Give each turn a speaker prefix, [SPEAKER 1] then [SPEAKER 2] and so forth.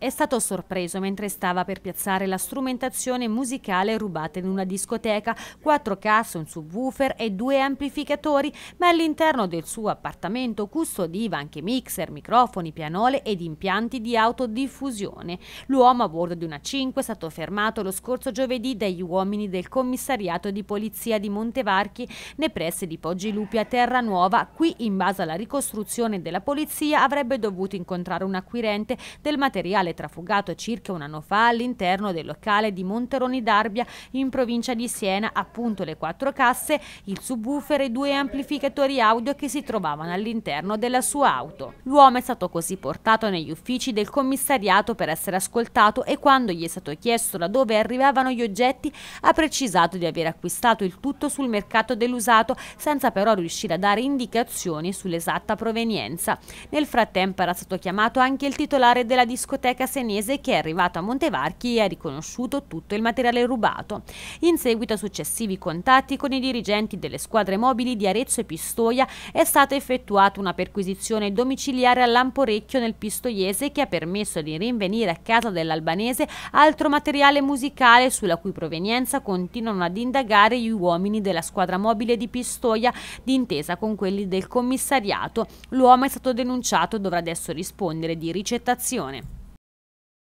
[SPEAKER 1] È stato sorpreso mentre stava per piazzare la strumentazione musicale rubata in una discoteca, quattro casse, un subwoofer e due amplificatori, ma all'interno del suo appartamento custodiva anche mixer, microfoni, pianole ed impianti di autodiffusione. L'uomo a bordo di una 5 è stato fermato lo scorso giovedì dagli uomini del commissariato di polizia di Montevarchi nei pressi di Poggi Lupi a Terranuova. Qui, in base alla ricostruzione della polizia, avrebbe dovuto incontrare un acquirente del materiale locale trafugato circa un anno fa all'interno del locale di Monteroni d'Arbia in provincia di Siena, appunto le quattro casse, il subwoofer e due amplificatori audio che si trovavano all'interno della sua auto. L'uomo è stato così portato negli uffici del commissariato per essere ascoltato e quando gli è stato chiesto da dove arrivavano gli oggetti ha precisato di aver acquistato il tutto sul mercato dell'usato senza però riuscire a dare indicazioni sull'esatta provenienza. Nel frattempo era stato chiamato anche il titolare della discoteca casenese che è arrivato a Montevarchi e ha riconosciuto tutto il materiale rubato. In seguito a successivi contatti con i dirigenti delle squadre mobili di Arezzo e Pistoia è stata effettuata una perquisizione domiciliare all'Amporecchio nel Pistoiese che ha permesso di rinvenire a casa dell'albanese altro materiale musicale sulla cui provenienza continuano ad indagare gli uomini della squadra mobile di Pistoia d'intesa con quelli del commissariato. L'uomo è stato denunciato e dovrà adesso rispondere di ricettazione.